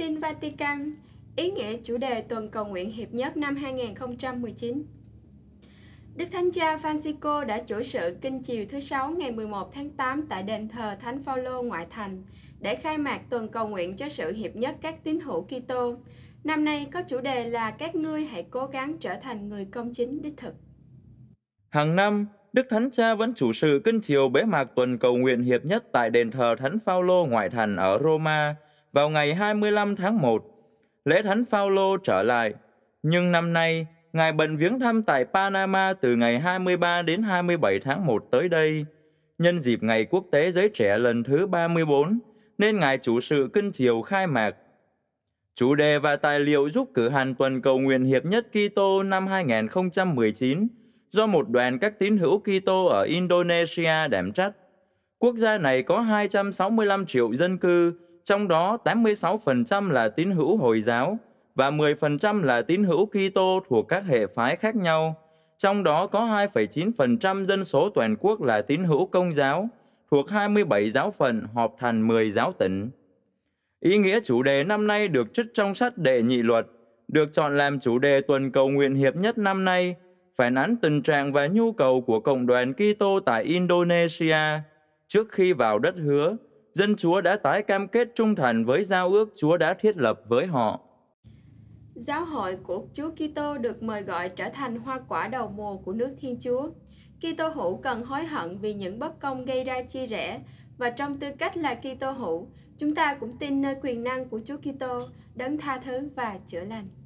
Tin Vatican Ý nghĩa chủ đề tuần cầu nguyện hiệp nhất năm 2019 Đức Thánh Cha Francisco đã chủ sự kinh chiều thứ Sáu ngày 11 tháng 8 tại đền thờ Thánh Phaolô ngoại thành để khai mạc tuần cầu nguyện cho sự hiệp nhất các tín hữu Kitô. Năm nay có chủ đề là các ngươi hãy cố gắng trở thành người công chính đích thực. Hàng năm, Đức Thánh Cha vẫn chủ sự kinh chiều bế mạc tuần cầu nguyện hiệp nhất tại đền thờ Thánh Phaolô ngoại thành ở Roma vào ngày 25 tháng 1, lễ Thánh Phaolô trở lại. Nhưng năm nay, Ngài bệnh viếng thăm tại Panama từ ngày 23 đến 27 tháng 1 tới đây. Nhân dịp Ngày Quốc tế Giới Trẻ lần thứ 34, nên Ngài chủ sự kinh chiều khai mạc. Chủ đề và tài liệu giúp cử hành tuần cầu nguyện hiệp nhất Kitô năm 2019 do một đoàn các tín hữu Kitô ở Indonesia đảm trách. Quốc gia này có 265 triệu dân cư, trong đó 86% là tín hữu Hồi giáo và 10% là tín hữu Kitô thuộc các hệ phái khác nhau, trong đó có 2,9% dân số toàn quốc là tín hữu công giáo, thuộc 27 giáo phận họp thành 10 giáo tỉnh. Ý nghĩa chủ đề năm nay được trích trong sách Đệ Nhị Luật, được chọn làm chủ đề tuần cầu nguyện hiệp nhất năm nay, phản ánh tình trạng và nhu cầu của cộng đoàn Kitô tại Indonesia trước khi vào đất hứa, dân Chúa đã tái cam kết trung thành với giao ước Chúa đã thiết lập với họ. Giáo hội của Chúa Kitô được mời gọi trở thành hoa quả đầu mùa của nước Thiên Chúa. Kitô hữu cần hối hận vì những bất công gây ra chia rẽ và trong tư cách là Kitô hữu, chúng ta cũng tin nơi quyền năng của Chúa Kitô đấng tha thứ và chữa lành.